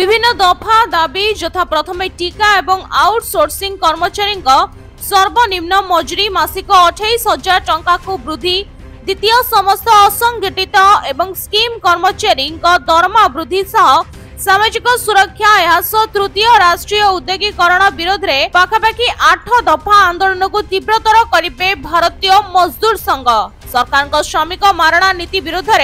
বিভিন্ন দফা দাবি যথা প্রথমে টিকা এবং আউটসোর্সিং কর্মচারী সর্বনিম্ন মজুরি মাসিক অঠেইশ হাজার টঙ্কাকু বৃদ্ধি দ্বিতীয় সমস্ত অসংগঠিত এবং স্কিম কর্মচারী দরমা বৃদ্ধি সহ সামাজিক সুরক্ষা এসহ তৃতীয় রাষ্ট্রীয় উদ্যোগীকরণ বিরোধে পাখাপাখি আঠ দফা আন্দোলনকু তীব্রতর করবে ভারতীয় মজদুর সংঘ সরকার শ্রমিক মারণা নীতি বিরোধে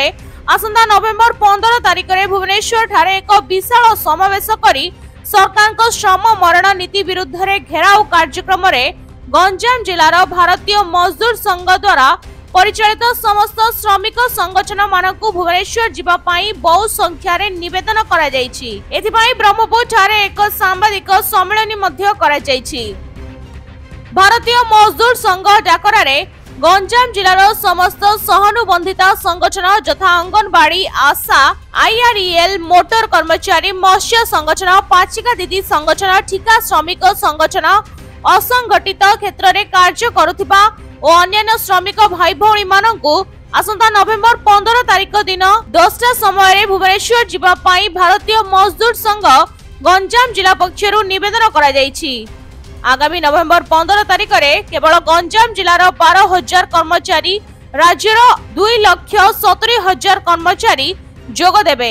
ଆସନ୍ତା ନଭେମ୍ବର ପନ୍ଦର ତାରିଖରେ ଭୁବନେଶ୍ୱରଠାରେ ଏକ ବିଶାଳ ସମାବେଶ କରି ସରକାରଙ୍କ ଶ୍ରମ ମରଣ ନୀତି ବିରୁଦ୍ଧରେ ଘେରାଉ କାର୍ଯ୍ୟକ୍ରମରେ ଗଞ୍ଜାମ ଜିଲ୍ଲାର ଭାରତୀୟ ମଜଦୁର ସଂଘ ଦ୍ୱାରା ପରିଚାଳିତ ସମସ୍ତ ଶ୍ରମିକ ସଂଗଠନମାନଙ୍କୁ ଭୁବନେଶ୍ୱର ଯିବା ପାଇଁ ବହୁ ସଂଖ୍ୟାରେ ନିବେଦନ କରାଯାଇଛି ଏଥିପାଇଁ ବ୍ରହ୍ମପୁରଠାରେ ଏକ ସାମ୍ବାଦିକ ସମ୍ମିଳନୀ ମଧ୍ୟ କରାଯାଇଛି ଭାରତୀୟ ମଜଦୁର ସଂଘ ଡାକରାରେ ଗଞ୍ଜାମ ଜିଲ୍ଲାର ସମସ୍ତ ସହାନୁବନ୍ଧିତା ସଂଗଠନ ଯଥା ଅଙ୍ଗନବାଡ଼ି ଆଶା ଆଇଆର୍ଇଏଲ୍ ମୋଟର କର୍ମଚାରୀ ମତ୍ସ୍ୟ ସଂଗଠନ ପାଚିକା ଦିଦି ସଂଗଠନ ଠିକା ଶ୍ରମିକ ସଂଗଠନ ଅସଂଗଠିତ କ୍ଷେତ୍ରରେ କାର୍ଯ୍ୟ କରୁଥିବା ଓ ଅନ୍ୟାନ୍ୟ ଶ୍ରମିକ ଭାଇ ଭଉଣୀମାନଙ୍କୁ ଆସନ୍ତା ନଭେମ୍ବର ପନ୍ଦର ତାରିଖ ଦିନ ଦଶଟା ସମୟରେ ଭୁବନେଶ୍ୱର ଯିବା ପାଇଁ ଭାରତୀୟ ମଜଦୁର ସଂଘ ଗଞ୍ଜାମ ଜିଲ୍ଲା ପକ୍ଷରୁ ନିବେଦନ କରାଯାଇଛି আগামী নভেম্বর পনেরো তারিখে কেবল গঞ্জাম জেলার বার হাজার কর্মচারী রাজ্যের দুই লক্ষ সতুরি হাজার কর্মচারী যোগ দেবে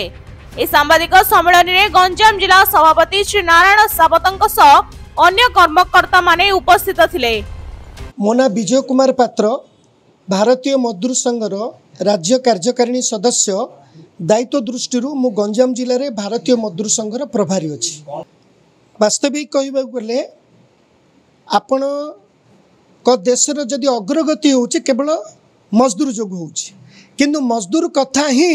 এই সাংবাদিক সম্মিলনীরে গঞ্জাম জেলা সভাপতি শ্রী নারায়ণ সাবতঙ্ক সহ অন্য কর্মকর্তা মানে উপস্থিত লে মো না বিজয় কুমার পাত্র ଭାରତୀୟ ମଜଦୁର ସଂଘର ରାଜ୍ୟ କାର୍ଯ୍ୟକାରିଣୀ ସଦସ୍ୟ ଦାୟିତ୍ୱ ଦୃଷ୍ଟିରୁ ମୁଁ ଗଞ୍ଜାମ ଜିଲ୍ଲାରେ ଭାରତୀୟ ମଜଦୁର ସଂଘର ପ୍ରଭାରୀ ଅଛି ବାସ୍ତବିକ କହିବାକୁ ଗଲେ ଆପଣଙ୍କ ଦେଶର ଯଦି ଅଗ୍ରଗତି ହେଉଛି କେବଳ ମଜଦୁର ଯୋଗୁଁ ହେଉଛି କିନ୍ତୁ ମଜଦୁର କଥା ହିଁ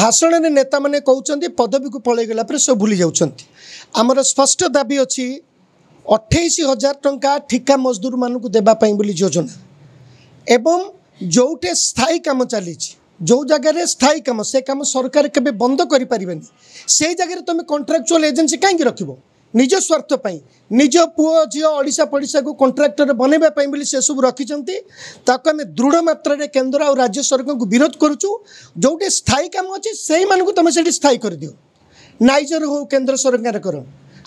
ଭାଷଣରେ ନେତାମାନେ କହୁଛନ୍ତି ପଦବୀକୁ ପଳାଇ ଗଲା ପରେ ସବୁ ଭୁଲି ଯାଉଛନ୍ତି ଆମର ସ୍ପଷ୍ଟ ଦାବି ଅଛି ଅଠେଇଶ ହଜାର ଟଙ୍କା ଠିକା ମଜଦୁରମାନଙ୍କୁ ଦେବା ପାଇଁ ବୋଲି ଯୋଜନା ଏବଂ ଯେଉଁଠି ସ୍ଥାୟୀ କାମ ଚାଲିଛି ଯେଉଁ ଜାଗାରେ ସ୍ଥାୟୀ କାମ ସେ କାମ ସରକାର କେବେ ବନ୍ଦ କରିପାରିବେନି ସେଇ ଜାଗାରେ ତୁମେ କଣ୍ଟ୍ରାକ୍ଚୁଆଲ୍ ଏଜେନ୍ସି କାହିଁକି ରଖିବ ନିଜ ସ୍ୱାର୍ଥ ପାଇଁ ନିଜ ପୁଅ ଝିଅ ଓଡ଼ିଶା ପଡ଼ିଶାକୁ କଣ୍ଟ୍ରାକ୍ଟର ବନେଇବା ପାଇଁ ବୋଲି ସେସବୁ ରଖିଛନ୍ତି ତାକୁ ଆମେ ଦୃଢ଼ ମାତ୍ରାରେ କେନ୍ଦ୍ର ଆଉ ରାଜ୍ୟ ସରକାରଙ୍କୁ ବିରୋଧ କରୁଛୁ ଯେଉଁଠି ସ୍ଥାୟୀ କାମ ଅଛି ସେଇମାନଙ୍କୁ ତୁମେ ସେଠି ସ୍ଥାୟୀ କରିଦିଅ ନାଇଜର ହେଉ କେନ୍ଦ୍ର ସରକାରଙ୍କର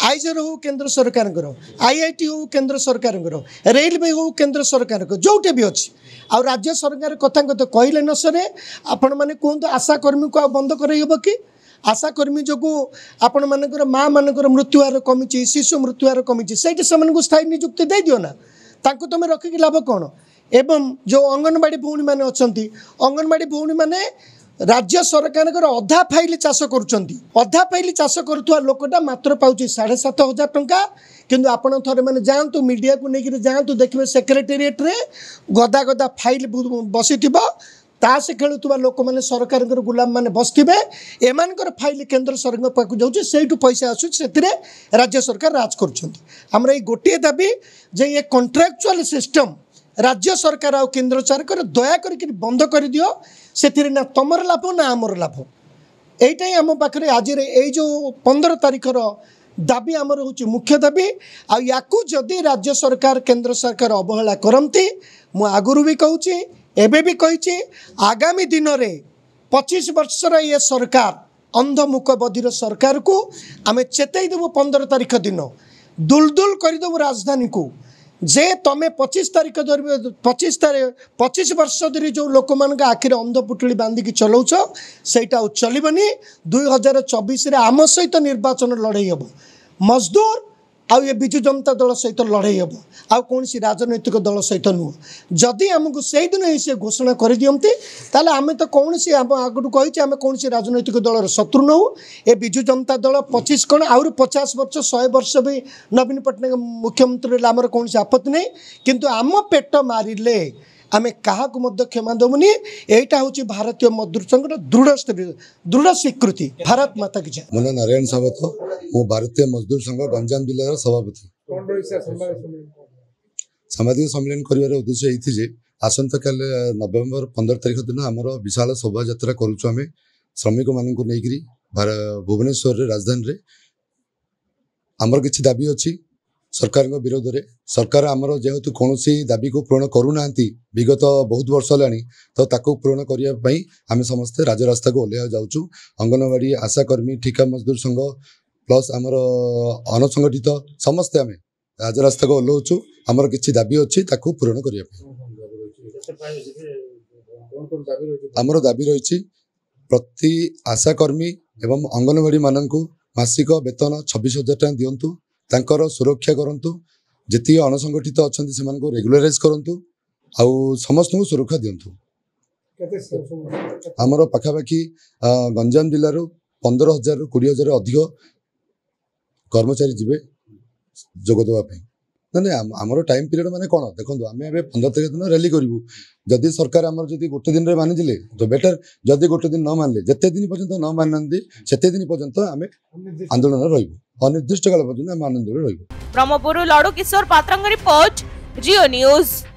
ଆଇଜର ହେଉ କେନ୍ଦ୍ର ସରକାରଙ୍କର ଆଇ ଆଇ ଟି ହେଉ କେନ୍ଦ୍ର ସରକାରଙ୍କର ରେଲୱେ ହେଉ କେନ୍ଦ୍ର ସରକାରଙ୍କର ଯେଉଁଠି ବି ଅଛି ଆଉ ରାଜ୍ୟ ସରକାର କଥା କଥା କହିଲେ ନ ସରେ ଆପଣମାନେ କୁହନ୍ତୁ ଆଶାକର୍ମୀଙ୍କୁ ଆଉ ବନ୍ଦ କରାଇହେବ କି আশাকর্মী আপন আপনার মা মানকর মৃত্যুহার কমিছে শিশু মৃত্যুহার কমিছে সেইটি সে স্থায়ী নিযুক্তি দিয়ে দিও না তাকে তুমি রক্ষিকি লাভ কোণ এবং যে অঙ্গনবাড়ি ভৌণী মানে অঙ্গনবাড়ি ভৌণী মানে রাজ্য অধা ଅଧା চাষ ଚାଷ କରୁଛନ୍ତି ଅଧା চাষ ଚାଷ କରୁଥିବା ଲୋକଟା ମାତ୍ର ପାଉଛି ସାଢ଼େ ସାତ ହଜାର ଟଙ୍କା କିନ୍ତୁ ଆପଣ ଥରେ ମାନେ ଯାଆନ୍ତୁ ମିଡ଼ିଆକୁ ନେଇକିରି ଯାଆନ୍ତୁ ଦେଖିବେ ସେକ୍ରେଟେରିଏଟ୍ରେ ଗଦା ଗଦା ଫାଇଲ ବସିଥିବ ତାସ ଖେଳୁଥିବା ଲୋକମାନେ ସରକାରଙ୍କର ଗୁଲାମମାନେ ବସିଥିବେ ଏମାନଙ୍କର ଫାଇଲ୍ କେନ୍ଦ୍ର ସରକାରଙ୍କ ପାଖକୁ ଯାଉଛି ସେଇଠୁ ପଇସା ଆସୁଛି ସେଥିରେ ରାଜ୍ୟ ସରକାର ରାଜ କରୁଛନ୍ତି ଆମର ଏଇ ଗୋଟିଏ ଦାବି ଯେ ଏ କଣ୍ଟ୍ରାକ୍ଚୁଆଲ୍ ସିଷ୍ଟମ୍ ରାଜ୍ୟ ସରକାର ଆଉ କେନ୍ଦ୍ର ସରକାର ଦୟା କରିକି ବନ୍ଦ କରିଦିଅ ସେଥିରେ ନା ତୁମର ଲାଭ ନା ଆମର ଲାଭ ଏଇଟା ହିଁ ଆମ ପାଖରେ ଆଜିର ଏଇ ଯେଉଁ ପନ୍ଦର ତାରିଖର ଦାବି ଆମର ହେଉଛି ମୁଖ୍ୟ ଦାବି ଆଉ ୟାକୁ ଯଦି ରାଜ୍ୟ ସରକାର କେନ୍ଦ୍ର ସରକାର ଅବହେଳା କରନ୍ତି ମୁଁ ଆଗରୁ ବି କହୁଛି ଏବେ ବି କହିଛି ଆଗାମୀ ଦିନରେ ପଚିଶ ବର୍ଷର ଇଏ ସରକାର ଅନ୍ଧମୁକବଧିର ସରକାରକୁ ଆମେ ଚେତେଇ ଦେବୁ ପନ୍ଦର ତାରିଖ ଦିନ ଦୁଲଦୁଲ କରିଦେବୁ ରାଜଧାନୀକୁ ଯେ ତମେ ପଚିଶ ତାରିଖ ଧରି ପଚିଶ ତାରିଖ ପଚିଶ ବର୍ଷ ଧରି ଯେଉଁ ଲୋକମାନଙ୍କ ଆଖିରେ ଅନ୍ଧପୁଟୁଳି ବାନ୍ଧିକି ଚଲାଉଛ ସେଇଟା ଆଉ ଚଲିବନି ଦୁଇ ହଜାର ଚବିଶରେ ଆମ ସହିତ ନିର୍ବାଚନ ଲଢ଼େଇ ହେବ ମଜଦୁର आउ आउँ विजु जनता दल सहित लडै हे आउँसी राजनैतिक दल सहित नुह जदि आम सही दिन हिँसे घोषणा कर गरिदिँदै त कमी आगठु आम कि राजनैतिक दल र शत्रु नौँ ए विजु जनता दल कण आउँछ पचास वर्ष वर्ष बर्ष नवीन पट्टनायक मुख्यमन्त्री रहेछ आपत्ति नै किन आम पेट मरे ଆମେ କାହାକୁ ମଧ୍ୟ କ୍ଷମା ଦେବୁନି ଏଇଟା ହେଉଛି ଭାରତୀୟ ମଜଦୁର ସଂଘର ଦୃଢ଼ ଦୃଢ଼ ସ୍ୱୀକୃତି ଭାରତ ମାତା କି ଜୟ ମୋ ନାଁ ନାରାୟଣ ସାବତ ମୁଁ ଭାରତୀୟ ମଜଦୁର ସଂଘ ଗଞ୍ଜାମ ଜିଲ୍ଲାର ସଭାପତି ସାମ୍ବାଦିକ ସମ୍ମିଳନୀ କରିବାର ଉଦ୍ଦେଶ୍ୟ ଏଇଥି ଯେ ଆସନ୍ତାକାଲି ନଭେମ୍ବର ପନ୍ଦର ତାରିଖ ଦିନ ଆମର ବିଶାଳ ଶୋଭାଯାତ୍ରା କରୁଛୁ ଆମେ ଶ୍ରମିକମାନଙ୍କୁ ନେଇକରି ଭୁବନେଶ୍ୱରରେ ରାଜଧାନୀରେ ଆମର କିଛି ଦାବି ଅଛି ସରକାରଙ୍କ ବିରୋଧରେ ସରକାର ଆମର ଯେହେତୁ କୌଣସି ଦାବିକୁ ପୂରଣ କରୁନାହାନ୍ତି ବିଗତ ବହୁତ ବର୍ଷ ହେଲାଣି ତ ତାକୁ ପୂରଣ କରିବା ପାଇଁ ଆମେ ସମସ୍ତେ ରାଜରାସ୍ତାକୁ ଓହ୍ଲାଇବାକୁ ଯାଉଛୁ ଅଙ୍ଗନବାଡ଼ି ଆଶାକର୍ମୀ ଠିକା ମଜଦୁର ସଂଘ ପ୍ଲସ୍ ଆମର ଅନସଂଗଠିତ ସମସ୍ତେ ଆମେ ରାଜରାସ୍ତାକୁ ଓହ୍ଲାଉଛୁ ଆମର କିଛି ଦାବି ଅଛି ତାକୁ ପୂରଣ କରିବା ପାଇଁ ଆମର ଦାବି ରହିଛି ପ୍ରତି ଆଶାକର୍ମୀ ଏବଂ ଅଙ୍ଗନବାଡ଼ି ମାନଙ୍କୁ ମାସିକ ବେତନ ଛବିଶ ହଜାର ଟଙ୍କା ଦିଅନ୍ତୁ ତାଙ୍କର ସୁରକ୍ଷା କରନ୍ତୁ ଯେତିକି ଅଣସଂଗଠିତ ଅଛନ୍ତି ସେମାନଙ୍କୁ ରେଗୁଲାରାଇଜ୍ କରନ୍ତୁ ଆଉ ସମସ୍ତଙ୍କୁ ସୁରକ୍ଷା ଦିଅନ୍ତୁ ଆମର ପାଖାପାଖି ଗଞ୍ଜାମ ଜିଲ୍ଲାରୁ ପନ୍ଦର ହଜାରରୁ କୋଡ଼ିଏ ହଜାର ଅଧିକ କର୍ମଚାରୀ ଯିବେ ଯୋଗ ଦେବା ପାଇଁ ନା ନାଇଁ ଆମର ଟାଇମ୍ ପିରିୟଡ଼ ମାନେ କ'ଣ ଦେଖନ୍ତୁ ଆମେ ଏବେ ପନ୍ଦର ତାରିଖ ଦିନ ରାଲି କରିବୁ ଯଦି ସରକାର ଆମର ଯଦି ଗୋଟେ ଦିନରେ ମାନିଥିଲେ ତ ବେଟର ଯଦି ଗୋଟେ ଦିନ ନ ମାନିଲେ ଯେତେ ଦିନ ପର୍ଯ୍ୟନ୍ତ ନ ମାନିନାହାନ୍ତି ସେତେ ଦିନ ପର୍ଯ୍ୟନ୍ତ ଆମେ ଆନ୍ଦୋଳନରେ ରହିବୁ ଅନିର୍ଦ୍ଦିଷ୍ଟ କାଳ ପର୍ଯ୍ୟନ୍ତ ଆମେ ଆନ୍ଦୋଳନରେ ରହିବୁ ବ୍ରହ୍ମପୁରରୁ ଲଡ଼ୁ କିଶୋର ପାତ୍ରଙ୍କ ରିପୋର୍ଟ ଜିଓ ନ୍ୟୁଜ୍